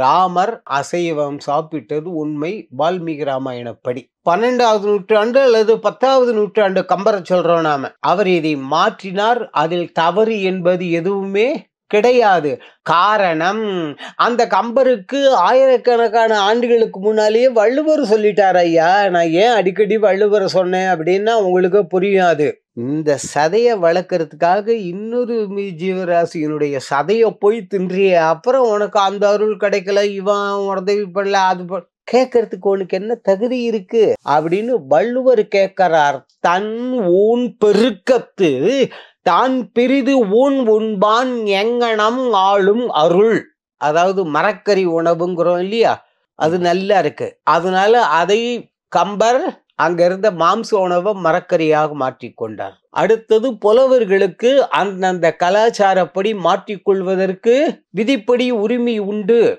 ராமர் அசைவம் சாப்பிட்டது உண்மை வால்மீகி ராமாயணப்படி பன்னெண்டாவது நூற்றாண்டு அல்லது பத்தாவது நூற்றாண்டு கம்பர சொல்றோம் நாம அவர் இதை மாற்றினார் அதில் தவறு என்பது எதுவுமே கிடையாது காரணம் அந்த கம்பருக்கு ஆயிரக்கணக்கான ஆண்டுகளுக்கு முன்னாலேயே வள்ளுவர் சொல்லிட்டார் ஐயா நான் ஏன் அடிக்கடி வள்ளுவரை சொன்னேன் அப்படின்னா உங்களுக்கு புரியாது இந்த சதையை வளர்க்கறதுக்காக இன்னொரு ஜீவராசியினுடைய சதையை போய் தின்றிய அப்புறம் உனக்கு அந்த அருள் கிடைக்கல இவன் உடதவி பண்ணல அது கேட்கறதுக்கு உனக்கு என்ன தகுதி இருக்கு அப்படின்னு வள்ளுவர் கேட்கிறார் தன் ஊன் பெருக்கத்து தான் பெரிது ஊன் உண்பான் எங்கனம் ஆளும் அருள் அதாவது மரக்கறி உணவுங்கிறோம் இல்லையா அது நல்லா இருக்கு அதனால அதை கம்பர் அங்க இருந்த மாம்ச உணவை மரக்கறியாக மாற்றிக்கொண்டார் அடுத்தது புலவர்களுக்கு அந்தந்த கலாச்சாரப்படி மாற்றிக்கொள்வதற்கு விதிப்படி உரிமை உண்டு